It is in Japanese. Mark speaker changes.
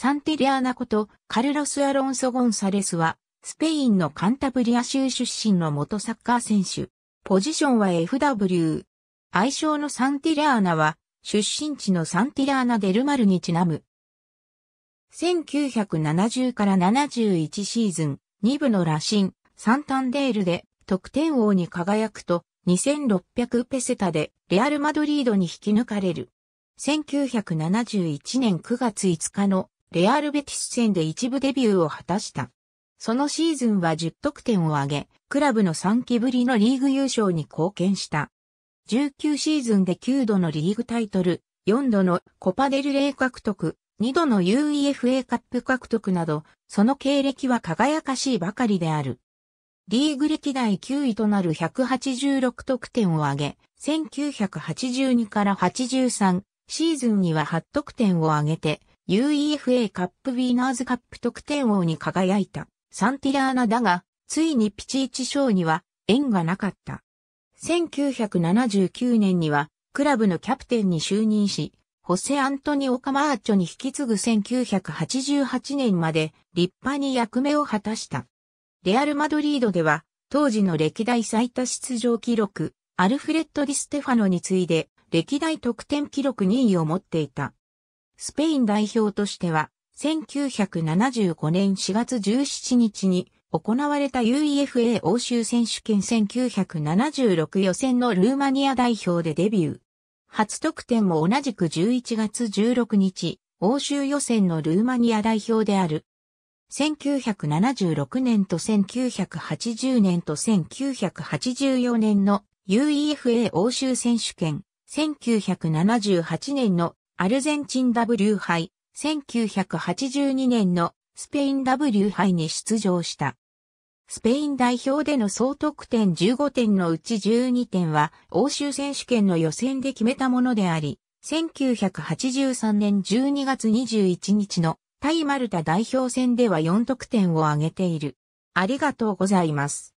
Speaker 1: サンティリアーナことカルロス・アロンソ・ゴンサレスは、スペインのカンタブリア州出身の元サッカー選手。ポジションは FW。愛称のサンティリアーナは、出身地のサンティリアーナ・デルマルにちなむ。1970から71シーズン、2部の羅針、サンタンデールで得点王に輝くと、2600ペセタでレアル・マドリードに引き抜かれる。1971年9月5日のレアルベティス戦で一部デビューを果たした。そのシーズンは10得点を挙げ、クラブの3期ぶりのリーグ優勝に貢献した。19シーズンで9度のリーグタイトル、4度のコパデルレイ獲得、2度の UEFA カップ獲得など、その経歴は輝かしいばかりである。リーグ歴代9位となる186得点を挙げ、1982から83シーズンには8得点を挙げて、UEFA カップウィーナーズカップ得点王に輝いたサンティラーナだが、ついにピチイチ賞には縁がなかった。1979年にはクラブのキャプテンに就任し、ホセ・アントニオ・カマーチョに引き継ぐ1988年まで立派に役目を果たした。レアル・マドリードでは当時の歴代最多出場記録、アルフレッド・ディ・ステファノに次いで歴代得点記録2位を持っていた。スペイン代表としては、1975年4月17日に行われた UEFA 欧州選手権1976予選のルーマニア代表でデビュー。初得点も同じく11月16日、欧州予選のルーマニア代表である。1976年と1980年と1984年の UEFA 欧州選手権、1978年のアルゼンチン W 杯、1982年のスペイン W 杯に出場した。スペイン代表での総得点15点のうち12点は欧州選手権の予選で決めたものであり、1983年12月21日の対マルタ代表戦では4得点を挙げている。ありがとうございます。